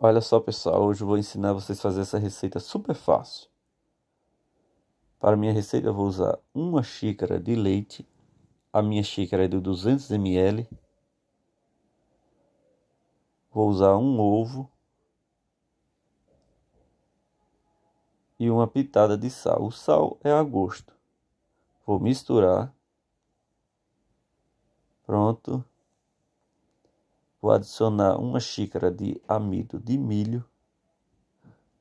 Olha só pessoal, hoje eu vou ensinar vocês a fazer essa receita super fácil. Para minha receita eu vou usar uma xícara de leite, a minha xícara é de 200 ml. Vou usar um ovo e uma pitada de sal. O sal é a gosto. Vou misturar. Pronto. Vou adicionar uma xícara de amido de milho.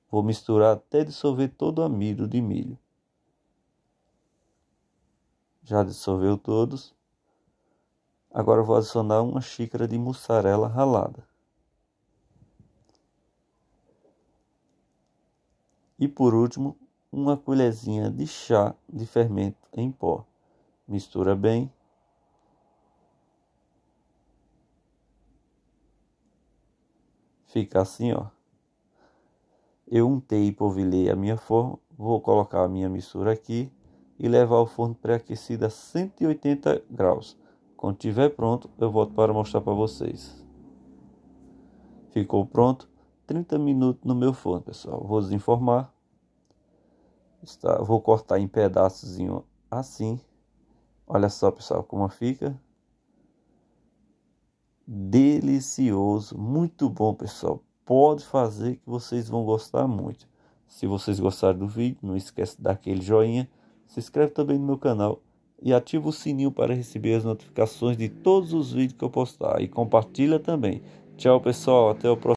Vou misturar até dissolver todo o amido de milho. Já dissolveu todos. Agora vou adicionar uma xícara de mussarela ralada. E por último, uma colherzinha de chá de fermento em pó. Mistura bem fica assim, ó. Eu untei e polvilhei a minha forma, vou colocar a minha mistura aqui e levar ao forno pré-aquecido a 180 graus. Quando estiver pronto, eu volto para mostrar para vocês. Ficou pronto, 30 minutos no meu forno, pessoal. Vou desenformar. Está, vou cortar em pedaços assim. Olha só, pessoal, como fica delicioso, muito bom, pessoal. Pode fazer que vocês vão gostar muito. Se vocês gostaram do vídeo, não esquece de dar aquele joinha, se inscreve também no meu canal e ativa o sininho para receber as notificações de todos os vídeos que eu postar e compartilha também. Tchau, pessoal, até o próximo